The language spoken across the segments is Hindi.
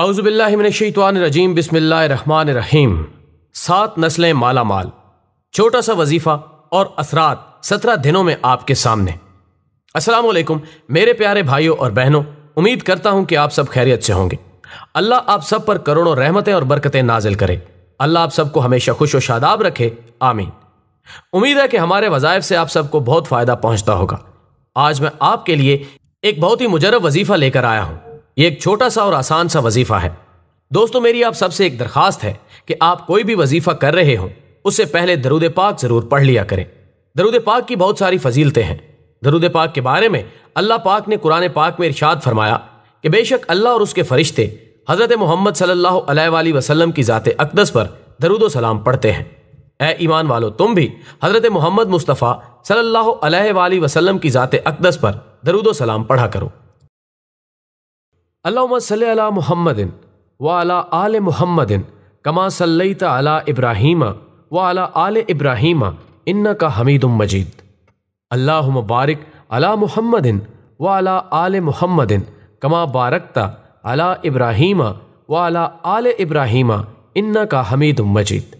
रन रहीम सात नस्लें माला माल छोटा सा वजीफ़ा और असरात सत्रह दिनों में आपके सामने अस्सलाम मेरे प्यारे भाइयों और बहनों उम्मीद करता हूँ कि आप सब खैरियत से होंगे अल्लाह आप सब पर करोड़ों रहमतें और बरकतें नाजिल करे अल्लाह आप सबको हमेशा खुश व शादाब रखे आमीन उम्मीद है कि हमारे वज़ायफ से आप सबको बहुत फ़ायदा पहुँचता होगा आज मैं आपके लिए एक बहुत ही मुजरब वजीफ़ा लेकर आया हूँ ये एक छोटा सा और आसान सा वजीफा है दोस्तों मेरी आप सबसे एक दरखास्त है कि आप कोई भी वजीफा कर रहे हो उससे पहले दरुद पाक ज़रूर पढ़ लिया करें दरुद पाक की बहुत सारी फजीलतें हैं दरुद पाक के बारे में अल्लाह पाक ने कुरान पाक में इरशाद फरमाया कि बेशक अल्लाह और उसके फरिश्ते हज़रत मोहम्मद सल्लल्लाहु अलैहि वसल्लम की ज़ात अकदस पर दरुद सलाम पढ़ते हैं ए ईमान वालो तुम भी हज़रत मोहम्मद मुस्तफ़ा सल्लल्लाहु अलैहि वसल्लम की ज़ात अकदस पर दरुद सलाम पढ़ा करो अला महमदिन व अला आल महमदिन कमा सल्लत अला इब्राहीम व अला आल इब्राहीम इन्ना का हमीदुम मजीद अल्लाह मुबारक अला मुहम्मदिन व अला आल मुहम्मदिन कमा बारकता अला इब्राहीम व अला आल इब्राहीम इन्ना का हमीदुम मजीद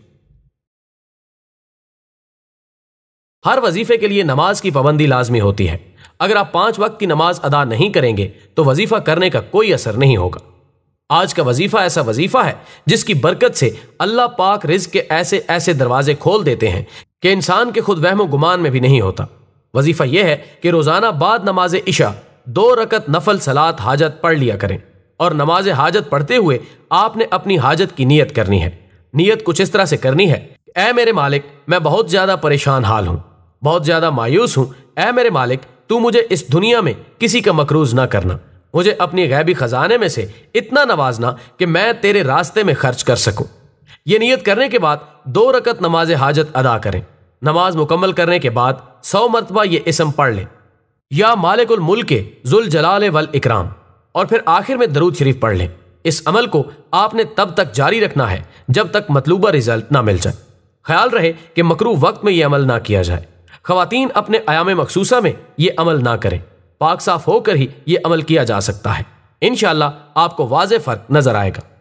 हर वजीफे के लिए नमाज की पाबंदी लाजमी होती है अगर आप पांच वक्त की नमाज अदा नहीं करेंगे तो वजीफा करने का कोई असर नहीं होगा आज का वजीफा ऐसा वजीफा है जिसकी बरकत से अल्लाह पाक रिज के ऐसे ऐसे दरवाजे खोल देते हैं कि इंसान के खुद वहम गुमान में भी नहीं होता वजीफा यह है कि रोजाना बाद नमाज इशा दो रकत नफल सलात हाजत पढ़ लिया करें और नमाज हाजत पढ़ते हुए आपने अपनी हाजत की नीयत करनी है नीयत कुछ इस तरह से करनी है ऐ मेरे मालिक मैं बहुत ज्यादा परेशान हाल हूं बहुत ज्यादा मायूस हूं ऐ मेरे मालिक तू मुझे इस दुनिया में किसी का मकरूज ना करना मुझे अपनी गैबी खजाने में से इतना नवाजना कि मैं तेरे रास्ते में खर्च कर सकूं यह नियत करने के बाद दो रकत नमाज हाजत अदा करें नमाज मुकम्मल करने के बाद सौ मरतबा ये इसम पढ़ लें या मालिकुल मुल्क जुल जलाल वल इकराम और फिर आखिर में दरूद शरीफ पढ़ लें इस अमल को आपने तब तक जारी रखना है जब तक मतलूबा रिजल्ट ना मिल जाए ख्याल रहे कि मकरू वक्त में यह अमल ना किया जाए खातन अपने आयाम मखसूसा में ये अमल ना करें पाक साफ होकर ही ये अमल किया जा सकता है इनशाला आपको वाज फ़र्क नज़र आएगा